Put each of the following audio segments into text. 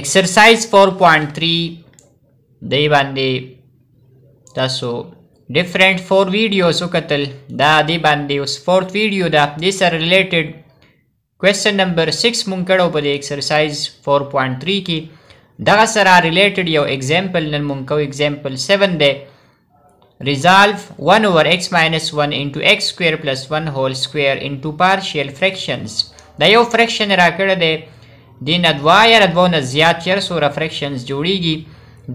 اکسرسایز 4.3 دی باندې تاسو ډیفرنٹ فور ویډیوز وکتل دا دی باندې اوس فورت ویډیو دا دې سره ریلیټډ کوېسچن نمبر 6 مونږ کړو په دې اکسرسایز 4.3 کې دغه سره ریلیټډ یو اگزامپل نن مونږ کو اگزامپل 7 دی resolve 1 over x minus 1 into x square plus 1 whole square into partial fractions دا یو فریکشن را کړی دی دین ادوا یا ادوونه زیات چیر سور فریکشنز جوړیږي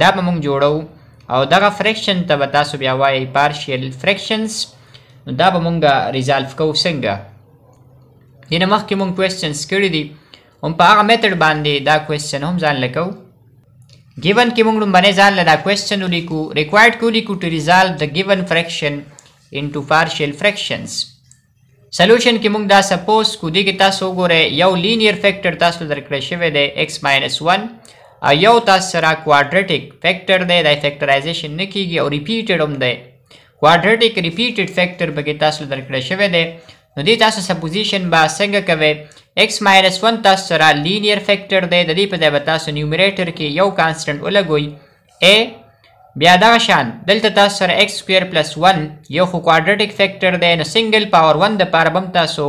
دا به موږ جوړو او دغه فریکشن ته به تاسو بیا وایي پارشل فریکشنز نو دا به موږ ریزالف کوو څنګه دینه مخکې موږ کوېسچنز کړي دي هم په هغه میتډ باندې دا کوېسچن هم ځان لکو ګیون کې موږ باندې ځان لدا کوېسچن ولیکو ریکوایرډ کولیکو ټو ریزالو د ګیون فریکشن انټو پارشل فریکشنز سولوشن کې موږ دا سپوز کو دي کې تاسو وګورئ یو لینیر فیکٹر تاسو درکړی شوی دی x 1 او یو تاسو سره کوادرټیک فیکٹر دی د فیکٹرایزیشن نه کیږي او ریپیټډ هم دی کوادرټیک ریپیټډ فیکٹر به کې تاسو درکړی شوی دی نو دې تاسو سپوزیشن با څنګه کوي x 1 تاسو سره لینیر فیکٹر دی د دې په ځای به تاسو نیومریټر کې یو کانسټنټ ولګوي a بیا دغه شان دلته تاسو سره x سکوير پلس 1 یو خو کوادرټیک فیکٹر دی نو سنگل پاور 1 د پاره بم تاسو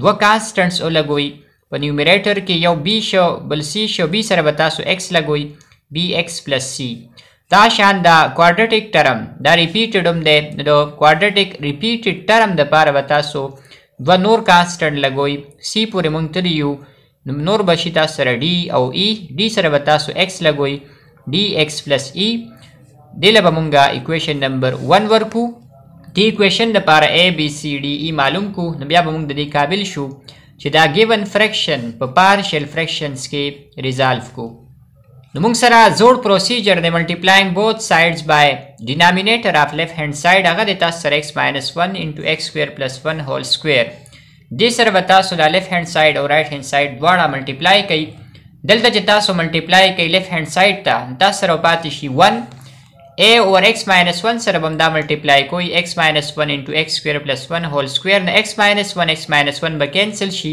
دوه کانسټنټس ولګوي په نیومریټر کې یو b شو بل c شو b سره به تاسو x لګوي bx پلس c دا شان دا کوادرټیک ټرم دا ریپیټډ هم دی نو کوادرټیک ریپیټډ ټرم د پاره به تاسو دوه نور کانسټنټ لګوي c پورې مونږ تلی یو نو نور بشي تاسو سره d او e d سره به تاسو x لګوي dx پلس e دی له مونږه ایکویشن نمبر 1 ورکو دی ایکویشن لپاره a b c d e معلوم کو نو بیا به مونږ د دې قابل شو چې دا گیون فریکشن په پارشل فریکشنز کې ریزالو کو نو موږ سره زوړ پروسیجر دی ملټیپلایینګ بوث سایډز بای ډینامینیټر اف لیفټ هاند سایډ هغه د تاسو سره x 1 x square 1 هول سکوير دې سره به تاسو د لیفټ هاند سایډ او رائټ هاند سایډ دواړه ملټیپلای کړئ دلته چې تاسو ملټیپلای کړئ لیفټ هاند سایډ ته تاسو سره پاتې شي 1 a اوور x ماینس 1 سره بم دا ملټیپلای کوی x ماینس 1 انټو x سکوير پلس 1 هول سکوير نه x ماینس 1 x ماینس 1 به کینسل شي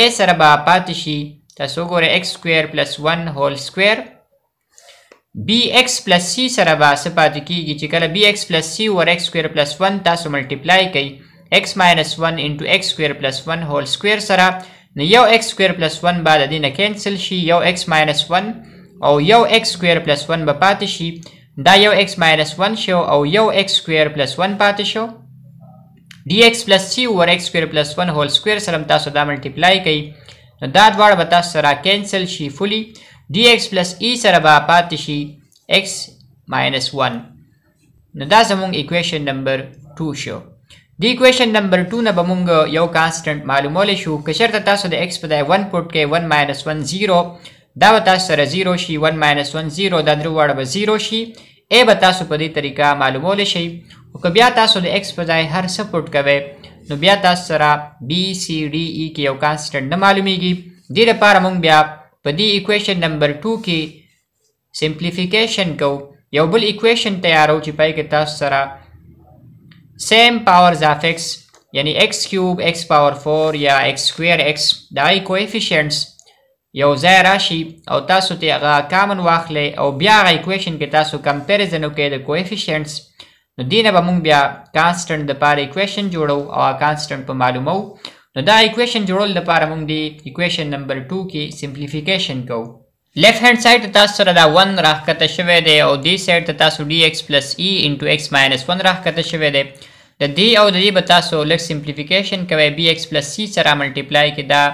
a سره به پاتې شي تاسو ګوره x سکوير پلس 1 هول سکوير bx پلس c سره به څه پاتې کیږي چې کله bx پلس c اوور x سکوير پلس 1 تاسو ملټیپلای کړئ x ماینس 1 انټو x سکوير پلس 1 هول سکوير سره نو یو x سکوير پلس 1 بعد دینه کینسل شي یو x ماینس 1 او یو x سکوير پلس 1 به پاتې شي دا یو x ماینس 1 شو او یو x سکوير پلس 1 پاتې شو dx پلس c ور x سکوير پلس 1 هول سکوير سره تاسو دا ملټیپلای کړئ نو دا دواړه به تاسو سره کینسل شي فولي dx پلس e سره به پاتې شي x ماینس 1 نو دا زموږ ایکویشن نمبر 2 شو د ایکویشن نمبر 2 نه به موږ یو کانسټنټ معلومول شو که چېرته تاسو د x په ځای 1 پټ کړئ 1 ماینس 1 0 دا به تاسو سره 0 شي 1 ماینس 1 0 دا درو واړه به 0 شي a به تاسو په دې طریقه معلومول شي او که بیا تاسو د x په ځای هر څه پټ کوئ نو بیا تاسو سره b c d e کې یو کانسټنټ نه معلومیږي دې لپاره موږ بیا په دې ایکویشن نمبر 2 کې سمپلیفیکیشن کو یو بل ایکویشن تیارو چې پای کې تاسو سره سیم پاورز اف x یعنی x کیوب x پاور 4 یا x سکوير x دای کوفیشنټس یو ځای راشي او تاسو ته هغه کامن واخلئ او بیا هغه ایکویشن کې تاسو کمپیریزن وکړئ د کوفیشینټس نو دې نه به موږ بیا کانسټنټ د پاره ایکویشن جوړو او کانسټنټ په معلومو نو دا ایکویشن جوړول لپاره موږ دی ایکویشن نمبر 2 کې سمپلیفیکیشن کو لیفټ هاند سایډ ته تاسو سره دا 1 راکته شوی دی او دې سایډ ته تاسو dx e x 1 راکته شوی دی د دې او د دې به تاسو لږ سمپلیفیکیشن کوي bx c سره ملټیپلای کې دا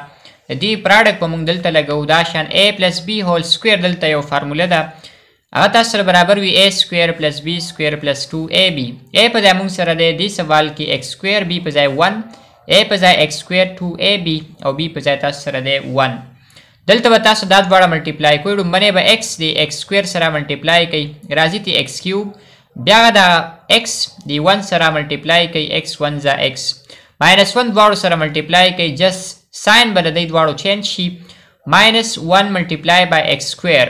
دې پراډکټ په موږ دلته لګو دا شان a پلس b هول سکوير دلته یو فارموله ده هغه تاسو سره برابر وي a سکوير پلس b سکوير پلس 2ab a په ځای موږ سره دی دې سوال کې x سکوير b په ځای 1 a په ځای x سکوير 2ab او b په ځای تاسو سره دی 1 دلته به تاسو دا دواړه ملټیپلای کوئ لومبنی به x د x سکوير سره ملټیپلای کوي راځي تی x کیوب بیا دا x د 1 سره ملټیپلای کوي x 1 ځا x ماینس 1 دواړو سره ملټیپلای کوي جس ساين بل د دواړو چینج شي ماینس 1 ملټیپلای بای x سکوير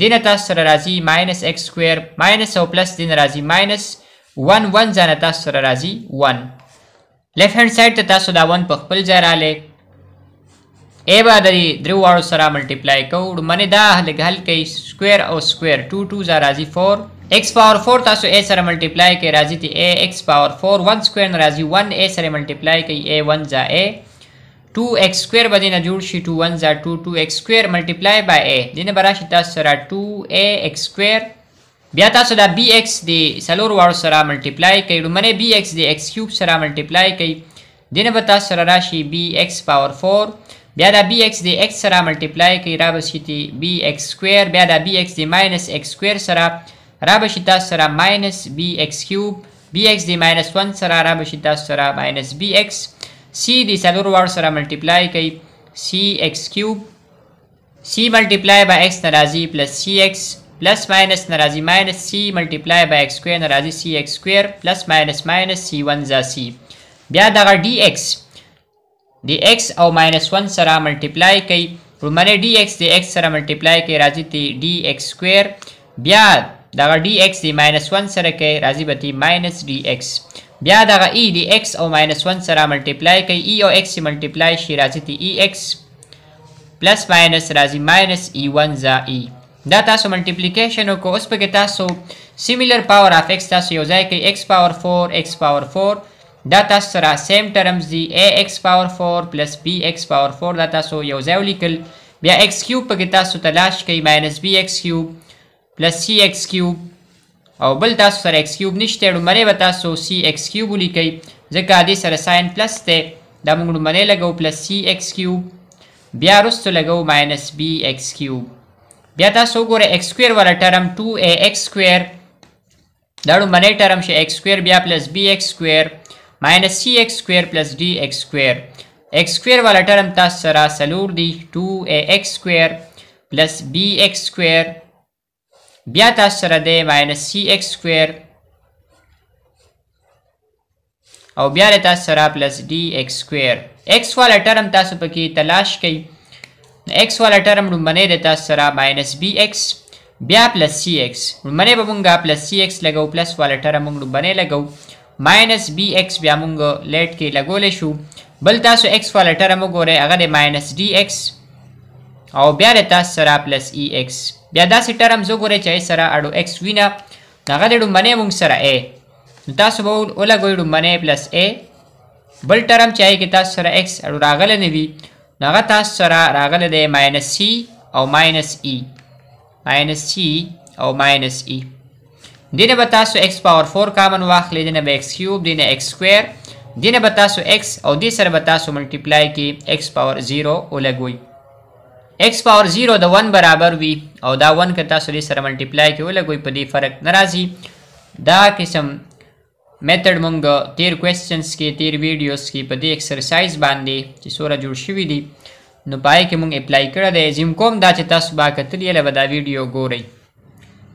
دینه تاسو سره راځي ماینس x سکوير ماینس او پلس دینه راځي ماینس 1 1 ځنه تاسو سره راځي 1 لیفټ هاند سایډ ته تاسو دا 1 په خپل ځای رااله ای به د درو واړو سره ملټیپلای کوو منه دا لګل کې سکوير او سکوير 2 2 زار راځي 4 x پاور 4 تاسو a سره ملټیپلای کې راځي تی a x پاور 4 1 سکوير راځي 1 a سره ملټیپلای کې a 1 ځا a 2x square به دینه جوړ شي 2 1 زار 2 2x square multiply by a دینه براشي تاسو سره 2ax square بیا تاسو دا bx د سلور وړو سره ملټیپلای کوي لمنه bx د x کیوب سره ملټیپلای کوي دینه به تاسو سره راشي bx پاور 4 بیا دا bx د x سره ملټیپلای کوي را بشي تی bx square بیا دا bx د minus x square سره را بشي تاسو سره minus bx cube bx د minus 1 سره را بشي تاسو سره minus bx c د سلور وړ سره ملټیپلای کوي c x کیوب c ملټیپلای با x ناراضي پلس c x پلس ماینس ناراضي ماینس c ملټیپلای با x سکوير ناراضي c x سکوير پلس ماینس ماینس c1 ځا c بیا دغه dx د x او ماینس 1 سره ملټیپلای کوي رومنه dx د x سره ملټیپلای کوي راځي تی dx سکوير بیا دغه dx د ماینس 1 سره کوي راځي به تی ماینس dx بیا دغه ای دی x او -1 سره ملټیپلای کوي ای او x ملټیپلای شي راځي تی ای x پلس ماینس راځي ماینس ای 1 ځا ای دا تاسو ملټیپلیکیشن کو اوس په کې تاسو سیمیلر پاور اف x تاسو یو ځای کوي x پاور 4 e x پاور 4 دا تاسو سره سیم ټرمز دی ax پاور 4 پلس bx پاور 4 دا تاسو یو ځای ولیکل بیا x کیوب په کې تاسو تلاش کوي -bx کیوب پلس cx کیوب او بل تاسو سره x کیوب نشته لمره به تاسو cx کیوب ولیکئ ځکه دې سره ساين پلس ته دا موږ لمره لګو پلس cx کیوب بیا وروسته لګو ماینس bx کیوب بیا تاسو ګوره x سکوير ولا ټرم 2ax سکوير دا لمره ټرم شي x سکوير بیا پلس bx سکوير ماینس cx سکوير پلس dx سکوير x سکوير ولا ټرم تاسو سره سلور دی 2ax سکوير پلس bx سکوير بیا تاسو سره دی ماینس سی ایکس سکویر او بیا له تاسو سره پلس ڈی ایکس سکویر ایکس والا ټرم تاسو پکې تلاش کړئ ایکس والا ټرم لومبنی د تاسو سره ماینس بی ایکس بیا پلس سی ایکس لومبنی به مونږه پلس سی ایکس لګو پلس والا ټرم مونږ لومبنی لګو ماینس بی ایکس بیا مونږ لیټ کې لګولی شو بل تاسو ایکس والا ټرم وګورئ هغه د ماینس ډي ایکس او بیا له تاسو سره پلس ای ایکس بیا دا سي ټرم زه ګورې چې سره اډو ایکس وینا هغه د ډومبنه مونږ سره ا تاسو به اوله ګوي ډومبنه پلس ا بل ټرم چې کې تاسو سره ایکس اډو راغله نه وي هغه تاسو سره راغله د ماینس سی او ماینس ای ماینس سی او ماینس ای دینه به تاسو x پاور 4 کامن واخلې دینه به x کیوب دینه x سکوير دینه به تاسو x او دې سره به تاسو ملټیپلای کی x پاور 0 ولګوي x پاور 0 د 1 برابر وي او دا 1 که تاسو دې سره ملټیپلای کې ولګوئ په دې فرق ناراضي دا قسم میتھډ مونږ تیر کوېسچنز کې تیر ویډیوز کې په دې ایکسرسایز باندې چې سوره جوړ شوې دي نو پای کې مونږ اپلای کړی دی زم کوم دا چې تاسو با کتلی له دا ویډیو ګورئ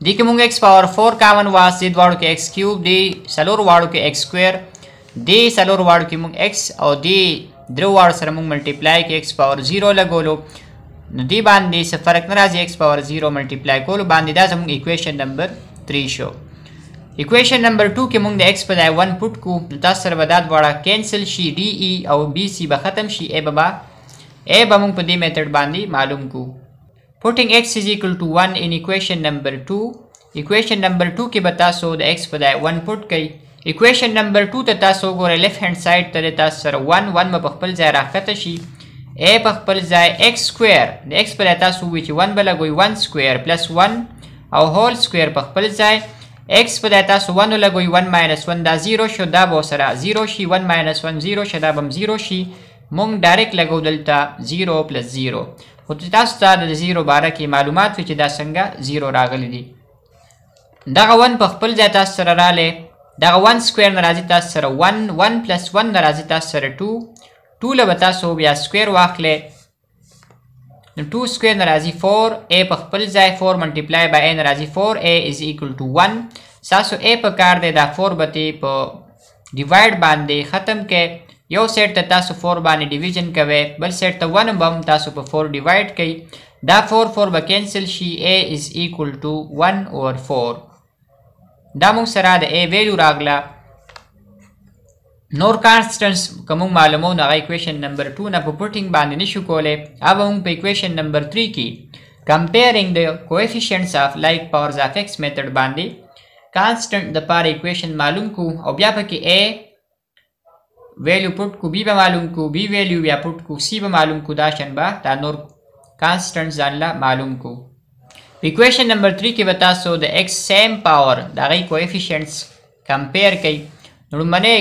دې کې مونږ x پاور 4 کامن واسي دواړو کې x کیوب دی سلور واړو کې x سکوير دی سلور واړو کې مونږ x او دی درو واړو سره مونږ ملټیپلای کې x پاور 0 لګولو نو دی باندې څه فرق نه راځي x پاور 0 ملټیپلای کول باندې دا زموږ ایکویشن نمبر 3 شو ایکویشن نمبر 2 کې موږ د x په ځای 1 پټ کو نو تاسو سره به دا دواړه کینسل شي d e او b c به ختم شي a به a به موږ په دې میتھډ باندې معلوم کو putting x is equal to 1 in equation number 2 equation number 2 کې به تاسو د x په ځای 1 پټ کړئ equation number 2 ته تاسو ګوره لیفټ هاند سایډ ته تاسو سره 1 1 په خپل ځای راکته شي a په خپل ځای x سکوير د x په تاسو وی چې 1 بلګوي 1 سکوير پلس 1 او هول سکوير په خپل ځای x په تاسو 1 لګوي 1 ماینس 1 دا 0 شو دا به سره 0 شي 1 ماینس 1 0 شي دا به 0 شي مونږ ډایرکټ لګو دلته 0 پلس 0 خو تاسو ته د 0 باره کې معلومات وي چې دا څنګه 0 راغلي دي دغه 1 په خپل ځای تاسو سره رااله دغه 1 سکوير ناراضي تاسو سره 1 1 پلس 1 ناراضي تاسو سره 2 2 له به تاسو بیا سکویر واخلې نو 2 سکویر نه راځي 4a په خپل ځای 4 ملټیپلای بای a نه راځي 4a از ایکول ټو 1 تاسو a په کار دی دا 4 به په ډیوایډ باندې ختم کې یو سیټ ته تاسو 4 باندې ډیویژن کوي بل سیټ ته 1 بم تاسو په 4 ډیوایډ کوي دا 4 4 به کینسل شي a is equal to 1 over 4 دا موږ سره د a ویلیو راغله نور کانستانټس کوم معلومو نه ایکویشن نمبر 2 نه په پټینګ باندې نشو کولای هغه هم په ایکویشن نمبر 3 کې کمپیرینګ د کوفیشنټس اف لایک پاورز اف ایکس میتھډ باندې کانستانټ د پار ایکویشن معلوم کو او بیا پکې ا ویلیو پټ کو بی به معلوم کو بی ویلیو بیا پټ کو سی به معلوم کو دا شن با دا نور کانستانټ ځانلا معلوم کو ایکویشن نمبر 3 کې به تاسو د ایکس سیم پاور د غي کوفیشنټس کمپیر کړئ نو منه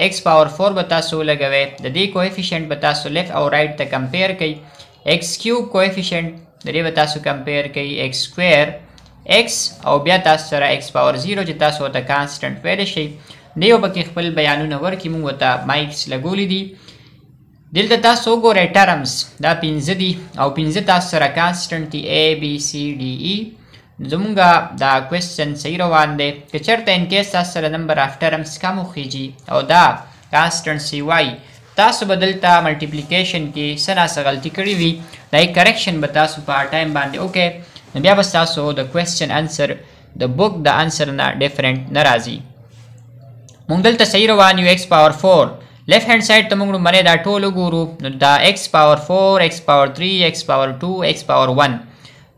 x پاور 4 به تاسو لګوي د دې کوفیشینټ به تاسو لیفت او رائټ ته کمپیر کړئ x کیوب کوفیشینټ د دې به تاسو کمپیر کړئ x سکوير x او بیا تاسو سره x پاور 0 چې تاسو ته کانسټنټ ویل شي دیو پکې خپل بیانونه ورکې موږ ته مایکس لګولې دي دلته تاسو ګورئ ټرمز دا 15 دي او 15 تاسو سره کانسټنټ دي a b c d e زمونږه دا کوېسچن صحیح روان دی که چېرته انکیس تاسو سره نمبر افټر هم سکم وخیږي او دا کانسټنسي وایي تاسو به دلته ملټیپلیکیشن کې څه ناڅه غلطي کړې وي دا کرکشن به تاسو په ټایم باندې اوکې نو بیا به ستاسو د کوېسچن انسر د بک د انسر نه ډفرنټ نه راځي مونږ دلته صحیح روان یو ایکس پاور فور لیفت هند سایډ ته موږ منې دا ټول وګورو نو دا ایکس پاور فور ایکس پاور تھری ایکس پاور ټو ایکس پاور ون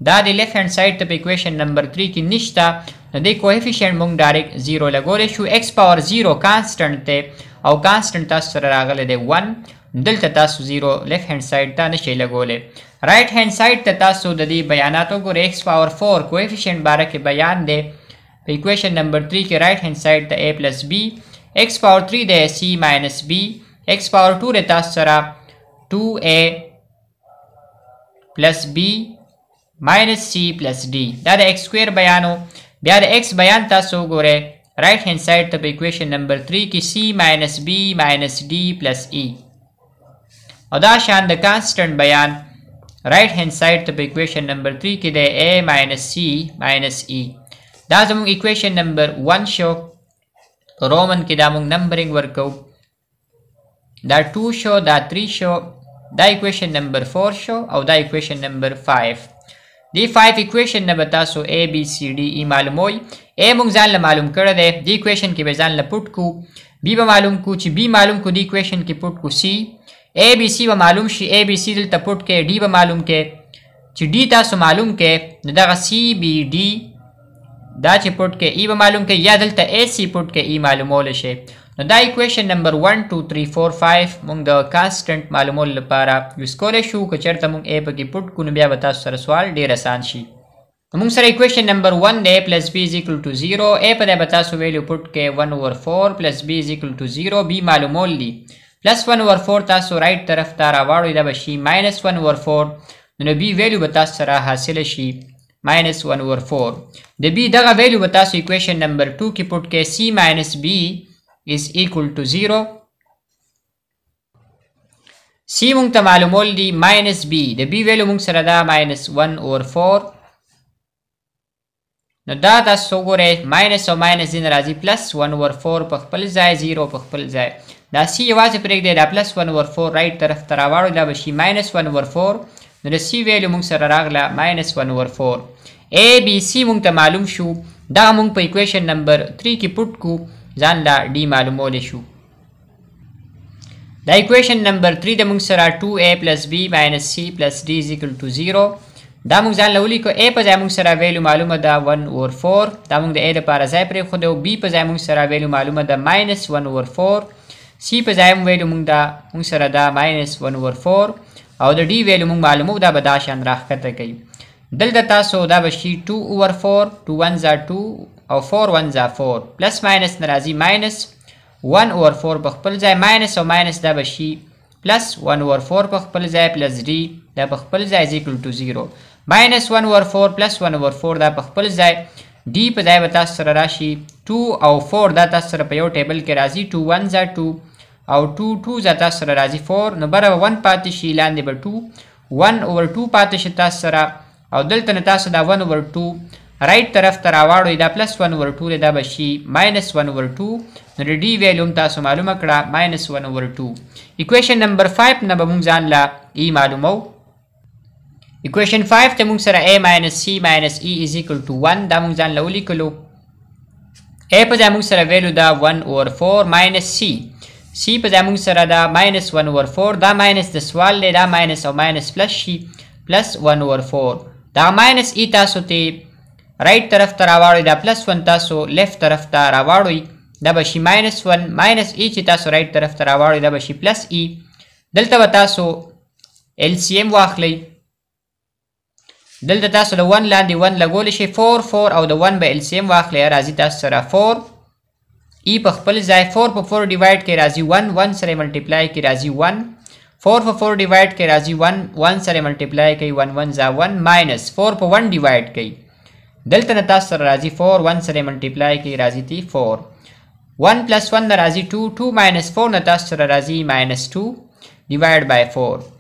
دا د لیفت هاند سایډ ته په ایکویشن نمبر 3 کې نشته د دې کوفیشینټ موږ ډایرکټ 0 لګولې شو x پاور 0 کانسټنټ ته او کانسټنټ تاسو سره راغله دی 1 دلته تاسو 0 لیفت هاند سایډ ته نشئ لګولې رائټ هاند سایډ ته تاسو د دې بیاناتو ګور x پاور 4 کوفیشینټ باره کې بیان دی په ایکویشن نمبر 3 کې رائټ هاند سایډ ته a b x پاور 3 دی c b x پاور 2 ته تاسو سره 2a b -c + d دا د x سکوير بیانو بیا د x بیان تاسو ګورئ رائټ هاند سایډ ته په ایکویشن نمبر 3 کې c - b - d + e او دا شان د کانسټنټ بیان رائټ هاند سایډ ته په ایکویشن نمبر 3 کې د a - c - e دا زموږ ایکویشن نمبر 1 شو رومن کې دا موږ نمبرینګ ورکو دا 2 شو دا 3 شو دا ایکویشن نمبر 4 شو او دا ایکویشن نمبر 5 دی 5 ایکویشن نه به تاسو a b c d e معلوموي a مونږ ځان له معلوم کړی دی دی ایکویشن کې به ځان له پټ کو b به معلوم کو چې b معلوم کو دی ایکویشن کې پټ کو c a b c به معلوم شي a b c دلته پټ کې d به معلوم کې چې d تاسو معلوم کې نو دغه c b d دا چې پټ کې ای به معلوم کې یا دلته ای سی پټ کې ای e معلومول شي نو دا ایکویشن نمبر 1 2 3 4 5 مونږ د کانسټنټ معلومول لپاره یوز کولای شو که چیرته مونږ ای پکې پټ کو نو بیا به تاسو سره سوال ډیر اسان شي مونږ سره ایکویشن نمبر 1 دی پلس بی از ایکوال ټو 0 ای په دې به تاسو ویلو پټ کې 1 اوور 4 پلس بی از ایکوال ټو 0 بی معلومول دي پلس 1 اوور 4 تاسو رائټ طرف ته راوړئ دا به شي ماینس 1 اوور 4 نو بی ویلو به تاسو سره حاصل شي minus 1 over 4 د b دغه ویلو به تاسو equation number 2 کې پټ کې c minus b is equal to 0 c مونږ ته معلومول دي minus b د b ویلو مونږ سره دا minus 1 over 4 نو دا تاسو ګورئ ماینس او ماینس دین راځي پلس 1 اور 4 په خپل ځای 0 په خپل ځای دا سی یوازې پرېږدئ دا پلس 1 اور 4 رایټ طرف ته راواړو دا به شي ماینس 1 اور 4 نو د سی ویلو موږ سره راغله -1 اور 4 اے بی سی موږ ته معلوم شو دا موږ په ایکویشن نمبر 3 کې پټ کو ځان لا ډی معلومول شو دا ایکویشن نمبر 3 د موږ سره 2a b c d 0 دا موږ ځان لولي کو a په ځای موږ سره ویلو معلومه ده 1 اور 4 دا موږ د a لپاره ځای پرې خو د b په ځای موږ سره ویلو معلومه ده -1 اور 4 c په ځای موږ ویلو موږ دا موږ سره دا -1 اور 4 او د ډي ویلو مونږ معلومو دا به دا شان راښکته کوي دلته تاسو دا به شي 2 اوور 4 2 1 زا 2 او 4 1 زا 4 پلس ماینس نه راځي ماینس 1 اوور 4 په خپل ځای ماینس او ماینس دا به شي پلس 1 اوور 4 په خپل ځای پلس ډي دا په خپل ځای از ایکول ټو 0 ماینس 1 اوور 4 پلس 1 اوور 4 دا په خپل ځای ډي په ځای به تاسو سره راشي 2 او 4 دا تاسو سره په یو ټیبل کې راځي 2 1 زا 2 او 2 2 زتا سره راځي 4 نو بره 1 پاتې شي لاندې به 2 1 اوور 2 پاتې شي تاسو سره او دلته نه تاسو دا 1 اوور 2 رائټ طرف ته راواړوي دا پلس 1 اوور 2 دا بشي ماینس 1 اوور 2 نو د ډي ویلو تاسو معلومه کړه ماینس 1 اوور 2 ایکویشن نمبر 5 نه به موږ ځان لا ای معلومو ایکویشن 5 ته موږ سره a ماینس c ماینس e از ایکوال ټو 1 دا موږ ځان لا ولیکلو a په ځای موږ سره ویلو دا 1 اوور 4 ماینس c سی په ځای موږ سره دا ماینس 1 اوور 4 دا ماینس د سوال دی دا ماینس او ماینس پلس شي پلس 1 اوور 4 دا ماینس ای تاسو ته رائټ طرف ته راواړئ دا پلس 1 تاسو لیفت طرف ته راواړئ دا به شي ماینس 1 ماینس ای چې تاسو رائټ طرف ته راواړئ دا به شي پلس ای دلته به تاسو ال سی ام واخلئ دلته تاسو له 1 لاندې 1 لګول شي 4 4 او د 1 به ال سی ام واخلئ راځي تاسو سره 4 ای e په خپل ځای 4 په 4 ډیوایډ کې راځي 1 1 سره ملټیپلای کې راځي 1 4 په 4 ډیوایډ کې راځي 1 1 سره ملټیپلای کوي 1 1 ځا 1 ماینس 4 په 1 ډیوایډ کوي دلته نه تاسو سره راځي 4 1 سره ملټیپلای کې راځي تی 4 1 پلس 1 نه راځي 2 2 ماینس 4 نه تاسو سره راځي ماینس 2 ډیوایډ بای 4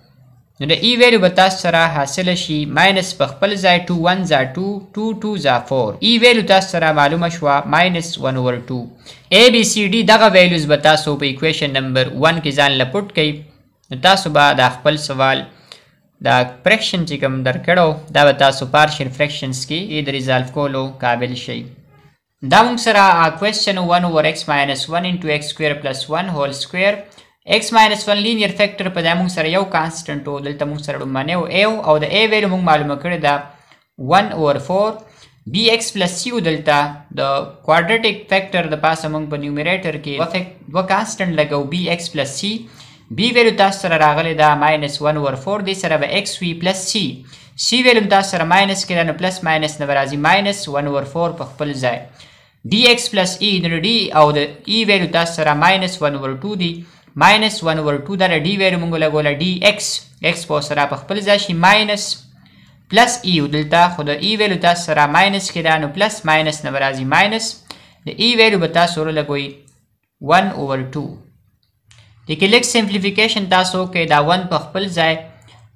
نو د ای e ویلیو به تاسو سره حاصل شي ماینس په خپل ځای 2 1 ځا 2 2 2 ځا 4 ای ویلیو تاسو سره معلومه شو ماینس 1 اوور 2 اے بی سی ڈی دغه ویلیوز به تاسو په ایکویشن نمبر 1 کې ځان لپټ کړئ نو تاسو به د خپل سوال دا فریکشن چې کوم درکړو دا به تاسو پارشل فریکشنز کې اې د ریزالو کولو قابل شئ دا موږ سره کوېسچن 1 اوور x 1 1 انټو x سکوير 1 هول سکوير x 1 لینیر فیکٹر په د موږ سره یو کانستنت وو دلته موږ سره لومبنی او a او د a ویلو موږ معلومه کړې ده 1 اوور 4 bx plus c دلته د کوادرټیک فیکٹر د پاسه موږ په نیومریټر کې و کانستنت لګو bx plus c b ویلو تاسو سره راغلی ده -1 اوور 4 دی سره به x وی plus c c ویلو تاسو سره ماینس کې ده نو پلس ماینس نه راځي -1 اوور 4 په خپل ځای dx plus e نو d او د e ویلو تاسو سره -1 اوور 2 دی ماینس 1 اوور 2 دا ډي ویلو مونږ لګول ډي ایکس ایکس په سره په خپل ځای شي ماینس پلس ای دلته خو د ای e ویلو تاسو سره ماینس کې دا نو پلس ماینس نه راځي ماینس د ای e ویلو به تاسو ور لګوي 1 اوور 2 د کې لیک سمپلیفیکیشن تاسو کې دا 1 په خپل ځای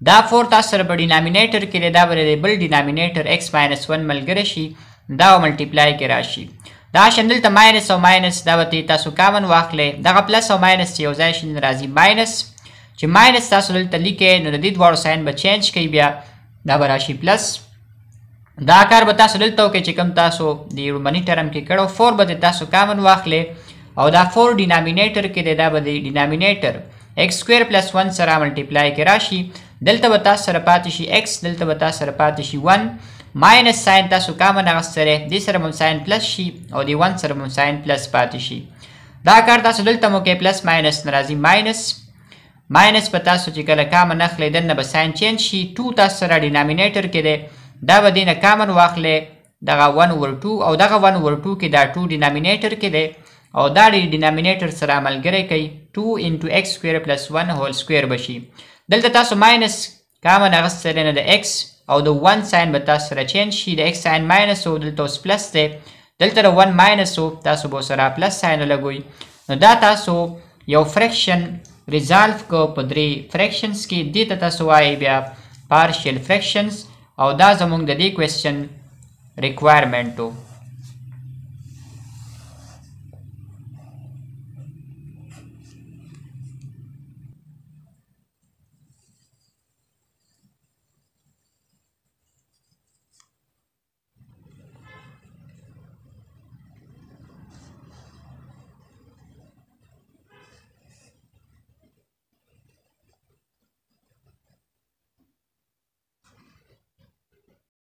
دا 4 تاسو سره په ډینامینیټر کې دا ورې بل ډینامینیټر x 1 ملګری شي دا ملټیپلای کې راشي دا شندل ته ماینس او ماینس دا به تاسو کامن واخلې دغه پلس او ماینس چې یو ځای شین راځي ماینس چې ماینس تاسو دلته لیکې نو د دې دواړو ساین به چینج کوي بیا دا به راشي پلس دا کار به تاسو دلته وکړئ چې کوم تاسو د لومړني ټرم کې کړو فور به تاسو کامن واخلې او دا فور ډینامینیټر کې دی دا به د ډینامینیټر x square plus 1 سره ملټیپلای کې راشي دلته به تاسو سره پاتې شي x دلته به تاسو سره پاتې شي 1 ماینس ساين تاسو کامن اغستره دې سره مو ساين پلس شي او دې 1 سره مو ساين پلس پاتې شي دا کار تاسو دلته مو کې پلس ماینس ناراضي ماینس ماینس په تاسو چې کله کامن اخلي دنه به ساين چینج شي 2 تاسو سره ډینامینیټر کې دی دا به دینه کامن واخلې دغه 1 ور 2 او دغه 1 ور 2 کې دا 2 ډینامینیټر کې دی او دا ډینامینیټر سره ملګری کوي 2 انټو x2 1 هول سکوير بشي دلته تاسو ماینس کامن اغستره نه د x او د 1 ساين به تاسو سره چینج شي د x ساين ماینس او دلته اوس پلس دی دلته د 1 ماینس او تاسو به سره پلس ساين لګوي نو دا تاسو یو فریکشن ریزالف کو په درې فریکشنز کې دې ته تاسو وایي بیا پارشل فریکشنز او دا زموږ د دې کوېسچن ریکوایرمنټ وو